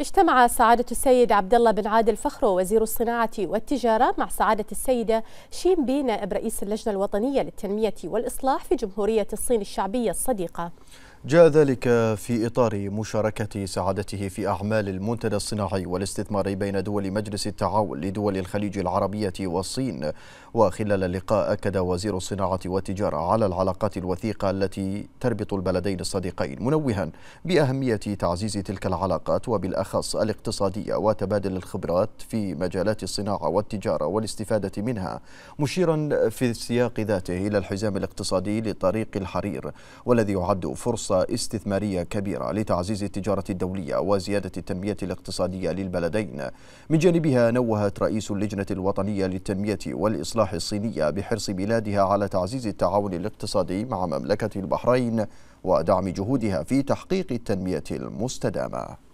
اجتمع سعادة السيد عبد الله بن عادل فخرو وزير الصناعة والتجارة مع سعادة السيدة شين بي نائب رئيس اللجنة الوطنية للتنمية والإصلاح في جمهورية الصين الشعبية الصديقة. جاء ذلك في إطار مشاركة سعادته في أعمال المنتدى الصناعي والاستثماري بين دول مجلس التعاون لدول الخليج العربية والصين وخلال اللقاء أكد وزير الصناعة والتجارة على العلاقات الوثيقة التي تربط البلدين الصديقين منوها بأهمية تعزيز تلك العلاقات وبالأخص الاقتصادية وتبادل الخبرات في مجالات الصناعة والتجارة والاستفادة منها مشيرا في السياق ذاته إلى الحزام الاقتصادي لطريق الحرير والذي يعد فرصة فرصة استثمارية كبيرة لتعزيز التجارة الدولية وزيادة التنمية الاقتصادية للبلدين من جانبها نوهت رئيس اللجنة الوطنية للتنمية والإصلاح الصينية بحرص بلادها على تعزيز التعاون الاقتصادي مع مملكة البحرين ودعم جهودها في تحقيق التنمية المستدامة